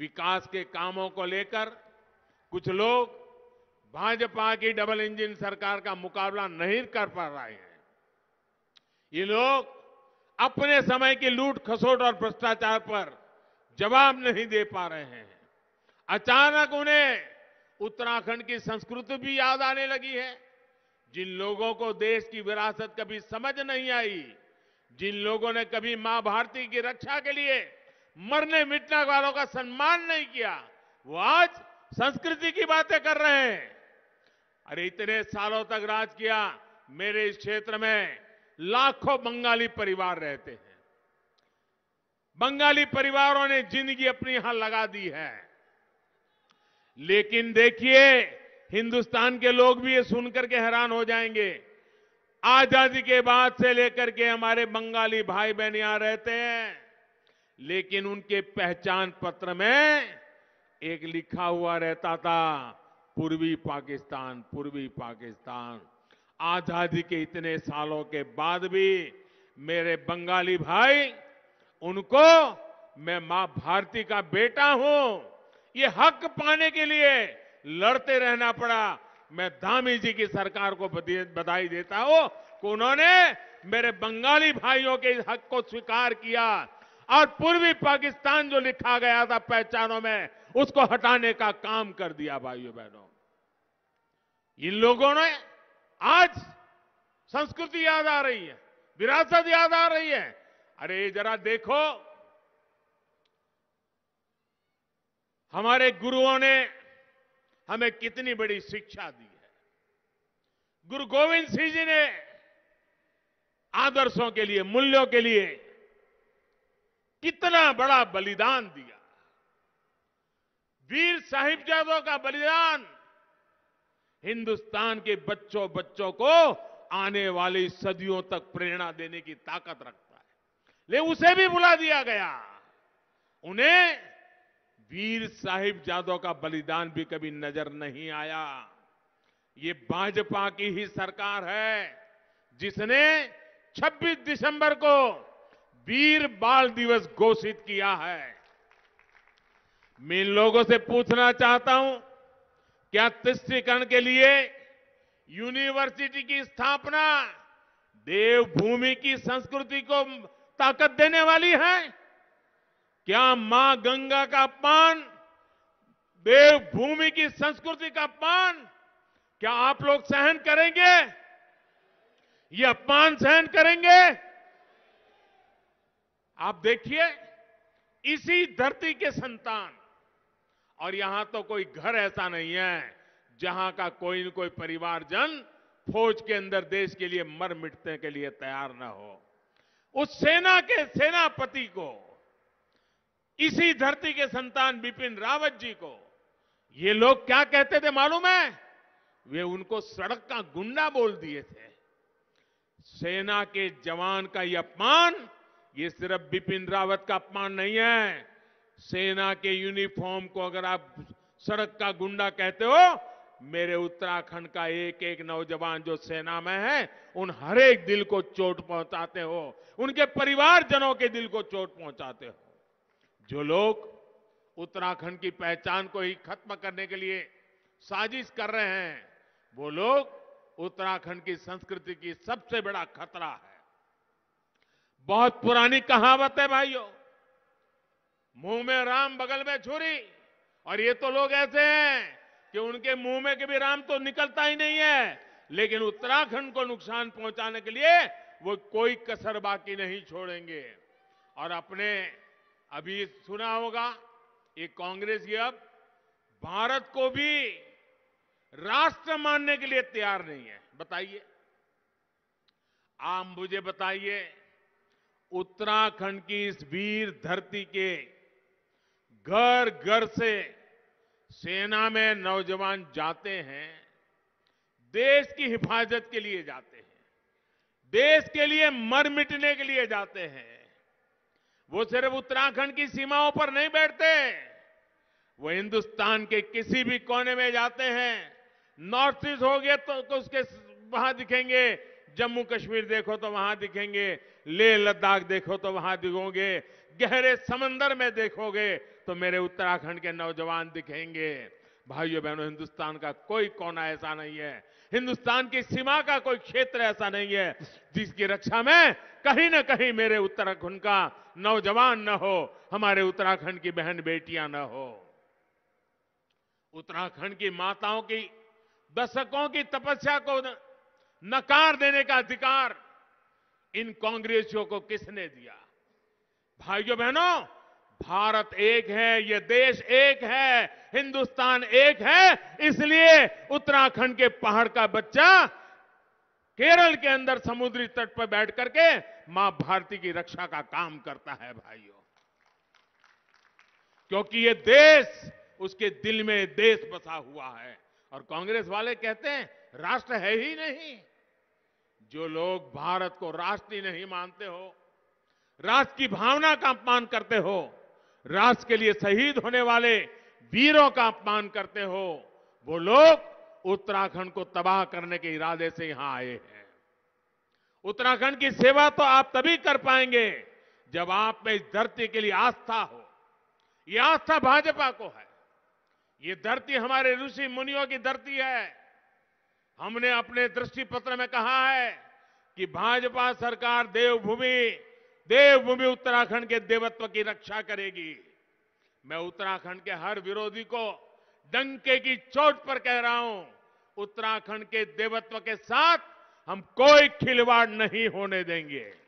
विकास के कामों को लेकर कुछ लोग भाजपा की डबल इंजन सरकार का मुकाबला नहीं कर पा रहे हैं ये लोग अपने समय की लूट खसोट और भ्रष्टाचार पर जवाब नहीं दे पा रहे हैं अचानक उन्हें उत्तराखंड की संस्कृति भी याद आने लगी है जिन लोगों को देश की विरासत कभी समझ नहीं आई जिन लोगों ने कभी मां भारती की रक्षा के लिए मरने मिटने वालों का सम्मान नहीं किया वो आज संस्कृति की बातें कर रहे हैं अरे इतने सालों तक राज किया मेरे इस क्षेत्र में लाखों बंगाली परिवार रहते हैं बंगाली परिवारों ने जिंदगी अपनी यहां लगा दी है लेकिन देखिए हिंदुस्तान के लोग भी ये सुनकर के हैरान हो जाएंगे आजादी के बाद से लेकर के हमारे बंगाली भाई बहन यहां रहते हैं लेकिन उनके पहचान पत्र में एक लिखा हुआ रहता था पूर्वी पाकिस्तान पूर्वी पाकिस्तान आजादी के इतने सालों के बाद भी मेरे बंगाली भाई उनको मैं मां भारती का बेटा हूं ये हक पाने के लिए लड़ते रहना पड़ा मैं धामी जी की सरकार को बधाई देता हूं कि उन्होंने मेरे बंगाली भाइयों के इस हक को स्वीकार किया और पूर्वी पाकिस्तान जो लिखा गया था पहचानों में उसको हटाने का काम कर दिया भाइयों बहनों इन लोगों ने आज संस्कृति याद आ रही है विरासत याद आ रही है अरे जरा देखो हमारे गुरुओं ने हमें कितनी बड़ी शिक्षा दी है गुरु गोविंद सिंह जी ने आदर्शों के लिए मूल्यों के लिए कितना बड़ा बलिदान दिया वीर साहिबजादों का बलिदान हिंदुस्तान के बच्चों बच्चों को आने वाली सदियों तक प्रेरणा देने की ताकत रखता है ले उसे भी बुला दिया गया उन्हें वीर साहिब जादों का बलिदान भी कभी नजर नहीं आया ये भाजपा की ही सरकार है जिसने 26 दिसंबर को वीर बाल दिवस घोषित किया है मैं इन लोगों से पूछना चाहता हूं क्या तुष्टिकरण के लिए यूनिवर्सिटी की स्थापना देवभूमि की संस्कृति को ताकत देने वाली है क्या मां गंगा का अपमान देवभूमि की संस्कृति का अपमान क्या आप लोग सहन करेंगे ये अपमान सहन करेंगे आप देखिए इसी धरती के संतान और यहां तो कोई घर ऐसा नहीं है जहां का कोई न कोई परिवारजन फौज के अंदर देश के लिए मर मिटने के लिए तैयार ना हो उस सेना के सेनापति को इसी धरती के संतान बिपिन रावत जी को ये लोग क्या कहते थे मालूम है वे उनको सड़क का गुंडा बोल दिए थे सेना के जवान का यह अपमान ये सिर्फ बिपिन रावत का अपमान नहीं है सेना के यूनिफॉर्म को अगर आप सड़क का गुंडा कहते हो मेरे उत्तराखंड का एक एक नौजवान जो सेना में है उन हर एक दिल को चोट पहुंचाते हो उनके परिवारजनों के दिल को चोट पहुंचाते हो जो लोग उत्तराखंड की पहचान को ही खत्म करने के लिए साजिश कर रहे हैं वो लोग उत्तराखंड की संस्कृति की सबसे बड़ा खतरा है बहुत पुरानी कहावत है भाइयों मुंह में राम बगल में छुरी और ये तो लोग ऐसे हैं कि उनके मुंह में कभी राम तो निकलता ही नहीं है लेकिन उत्तराखंड को नुकसान पहुंचाने के लिए वो कोई कसर बाकी नहीं छोड़ेंगे और अपने अभी सुना होगा ये कांग्रेस ये अब भारत को भी राष्ट्र मानने के लिए तैयार नहीं है बताइए आप मुझे बताइए उत्तराखंड की इस वीर धरती के घर घर से सेना में नौजवान जाते हैं देश की हिफाजत के लिए जाते हैं देश के लिए मर मिटने के लिए जाते हैं वो सिर्फ उत्तराखंड की सीमाओं पर नहीं बैठते वो हिंदुस्तान के किसी भी कोने में जाते हैं नॉर्थ ईस्ट हो गया तो, तो उसके वहां दिखेंगे जम्मू कश्मीर देखो तो वहां दिखेंगे ले लद्दाख देखो तो वहां दिखोगे गहरे समंदर में देखोगे तो मेरे उत्तराखंड के नौजवान दिखेंगे भाइयों बहनों हिंदुस्तान का कोई कोना ऐसा नहीं है हिंदुस्तान की सीमा का कोई क्षेत्र ऐसा नहीं है जिसकी रक्षा में कहीं ना कहीं मेरे उत्तराखंड का नौजवान न हो हमारे उत्तराखंड की बहन बेटियां न हो उत्तराखंड की माताओं की दशकों की तपस्या को नकार देने का अधिकार इन कांग्रेसियों को किसने दिया भाइयों बहनों भारत एक है ये देश एक है हिंदुस्तान एक है इसलिए उत्तराखंड के पहाड़ का बच्चा केरल के अंदर समुद्री तट पर बैठ करके मां भारती की रक्षा का काम करता है भाइयों क्योंकि ये देश उसके दिल में देश बसा हुआ है और कांग्रेस वाले कहते हैं राष्ट्र है ही नहीं जो लोग भारत को राष्ट्र ही नहीं मानते हो राष्ट्र की भावना का अपमान करते हो राष्ट्र के लिए शहीद होने वाले वीरों का अपमान करते हो वो लोग उत्तराखंड को तबाह करने के इरादे से यहां आए हैं उत्तराखंड की सेवा तो आप तभी कर पाएंगे जब आप में इस धरती के लिए आस्था हो ये आस्था भाजपा को है ये धरती हमारे ऋषि मुनियों की धरती है हमने अपने दृष्टि पत्र में कहा है कि भाजपा सरकार देवभूमि देवभूमि उत्तराखंड के देवत्व की रक्षा करेगी मैं उत्तराखंड के हर विरोधी को डंके की चोट पर कह रहा हूं उत्तराखंड के देवत्व के साथ हम कोई खिलवाड़ नहीं होने देंगे